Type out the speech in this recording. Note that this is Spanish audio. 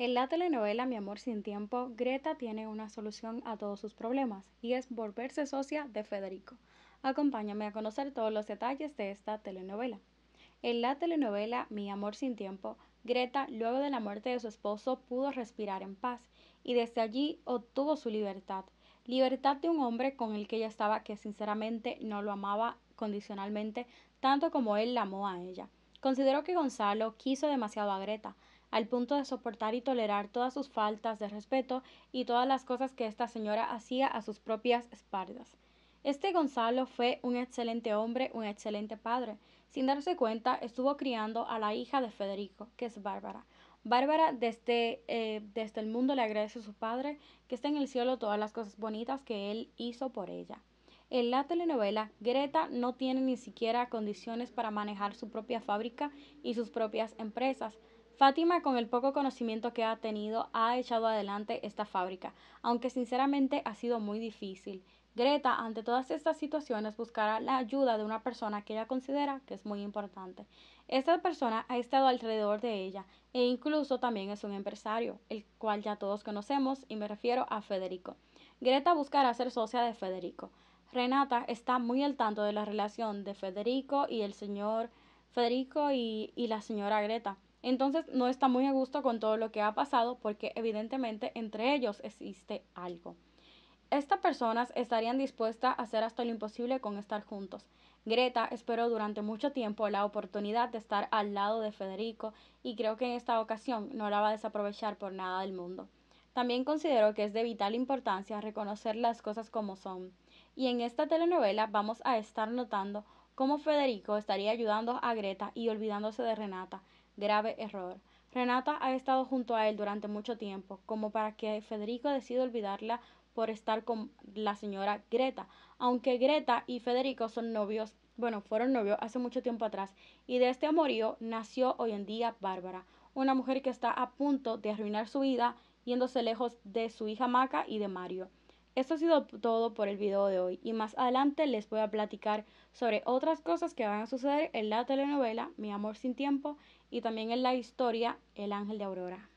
En la telenovela Mi amor sin tiempo, Greta tiene una solución a todos sus problemas y es volverse socia de Federico. Acompáñame a conocer todos los detalles de esta telenovela. En la telenovela Mi amor sin tiempo, Greta, luego de la muerte de su esposo, pudo respirar en paz y desde allí obtuvo su libertad. Libertad de un hombre con el que ella estaba que sinceramente no lo amaba condicionalmente tanto como él la amó a ella. Consideró que Gonzalo quiso demasiado a Greta, al punto de soportar y tolerar todas sus faltas de respeto y todas las cosas que esta señora hacía a sus propias espaldas. Este Gonzalo fue un excelente hombre, un excelente padre. Sin darse cuenta, estuvo criando a la hija de Federico, que es Bárbara. Bárbara desde, eh, desde el mundo le agradece a su padre que está en el cielo todas las cosas bonitas que él hizo por ella. En la telenovela, Greta no tiene ni siquiera condiciones para manejar su propia fábrica y sus propias empresas. Fátima, con el poco conocimiento que ha tenido, ha echado adelante esta fábrica, aunque sinceramente ha sido muy difícil. Greta, ante todas estas situaciones, buscará la ayuda de una persona que ella considera que es muy importante. Esta persona ha estado alrededor de ella e incluso también es un empresario, el cual ya todos conocemos y me refiero a Federico. Greta buscará ser socia de Federico. Renata está muy al tanto de la relación de Federico y el señor Federico y, y la señora Greta. Entonces no está muy a gusto con todo lo que ha pasado porque evidentemente entre ellos existe algo. Estas personas estarían dispuestas a hacer hasta lo imposible con estar juntos. Greta esperó durante mucho tiempo la oportunidad de estar al lado de Federico y creo que en esta ocasión no la va a desaprovechar por nada del mundo. También considero que es de vital importancia reconocer las cosas como son. Y en esta telenovela vamos a estar notando cómo Federico estaría ayudando a Greta y olvidándose de Renata. Grave error. Renata ha estado junto a él durante mucho tiempo, como para que Federico decida olvidarla por estar con la señora Greta, aunque Greta y Federico son novios, bueno, fueron novios hace mucho tiempo atrás, y de este amorío nació hoy en día Bárbara, una mujer que está a punto de arruinar su vida yéndose lejos de su hija Maca y de Mario. Esto ha sido todo por el video de hoy y más adelante les voy a platicar sobre otras cosas que van a suceder en la telenovela Mi Amor Sin Tiempo y también en la historia El Ángel de Aurora.